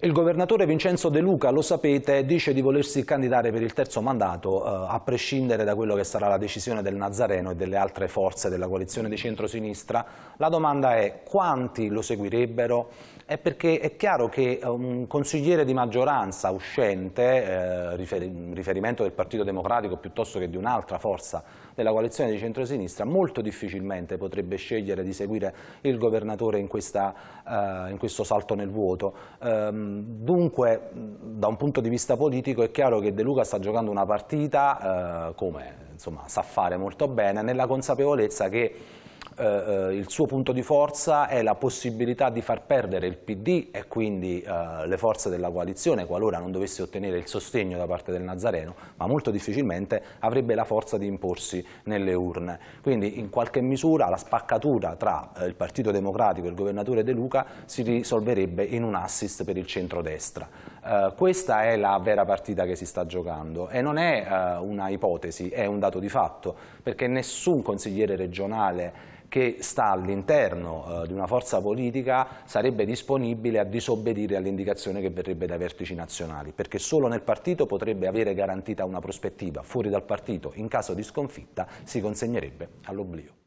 Il governatore Vincenzo De Luca, lo sapete, dice di volersi candidare per il terzo mandato, eh, a prescindere da quello che sarà la decisione del Nazareno e delle altre forze della coalizione di centrosinistra. La domanda è quanti lo seguirebbero? È perché è chiaro che eh, un consigliere di maggioranza uscente, eh, riferimento del Partito Democratico piuttosto che di un'altra forza della coalizione di centrosinistra molto difficilmente potrebbe scegliere di seguire il governatore in, questa, eh, in questo salto nel vuoto. Ehm, dunque, da un punto di vista politico è chiaro che De Luca sta giocando una partita, eh, come insomma, sa fare molto bene, nella consapevolezza che eh, eh, il suo punto di forza è la possibilità di far perdere il PD e quindi eh, le forze della coalizione, qualora non dovesse ottenere il sostegno da parte del Nazareno, ma molto difficilmente avrebbe la forza di imporsi nelle urne. Quindi in qualche misura la spaccatura tra eh, il Partito Democratico e il governatore De Luca si risolverebbe in un assist per il centrodestra. Eh, questa è la vera partita che si sta giocando e non è eh, una ipotesi, è un dato di fatto, perché nessun consigliere regionale che sta all'interno eh, di una forza politica sarebbe disponibile a disobbedire all'indicazione che verrebbe dai vertici nazionali, perché solo nel partito potrebbe avere garantita una prospettiva, fuori dal partito in caso di sconfitta si consegnerebbe all'oblio.